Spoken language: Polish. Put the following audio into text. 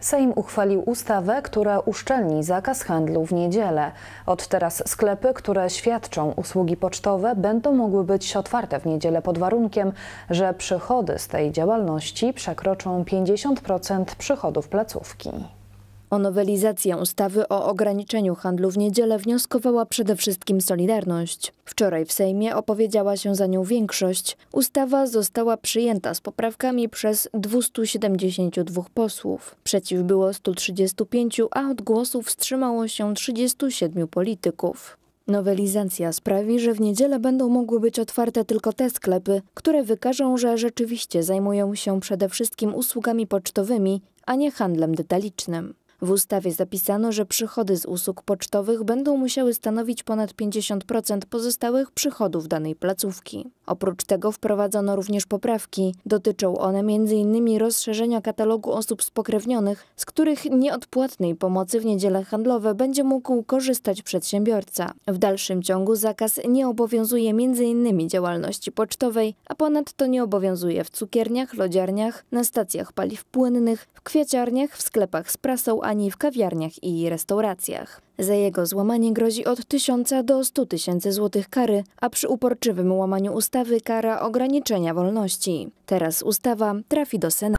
Sejm uchwalił ustawę, która uszczelni zakaz handlu w niedzielę. Od teraz sklepy, które świadczą usługi pocztowe, będą mogły być otwarte w niedzielę pod warunkiem, że przychody z tej działalności przekroczą 50% przychodów placówki. O nowelizację ustawy o ograniczeniu handlu w niedzielę wnioskowała przede wszystkim Solidarność. Wczoraj w Sejmie opowiedziała się za nią większość. Ustawa została przyjęta z poprawkami przez 272 posłów. Przeciw było 135, a od głosów wstrzymało się 37 polityków. Nowelizacja sprawi, że w niedzielę będą mogły być otwarte tylko te sklepy, które wykażą, że rzeczywiście zajmują się przede wszystkim usługami pocztowymi, a nie handlem detalicznym. W ustawie zapisano, że przychody z usług pocztowych będą musiały stanowić ponad 50% pozostałych przychodów danej placówki. Oprócz tego wprowadzono również poprawki. Dotyczą one m.in. rozszerzenia katalogu osób spokrewnionych, z których nieodpłatnej pomocy w niedziele handlowe będzie mógł korzystać przedsiębiorca. W dalszym ciągu zakaz nie obowiązuje m.in. działalności pocztowej, a ponadto nie obowiązuje w cukierniach, lodziarniach, na stacjach paliw płynnych, w kwieciarniach, w sklepach z prasą ani w kawiarniach i restauracjach. Za jego złamanie grozi od 1000 do 100 tysięcy złotych kary, a przy uporczywym łamaniu ustawy kara ograniczenia wolności. Teraz ustawa trafi do Senatu.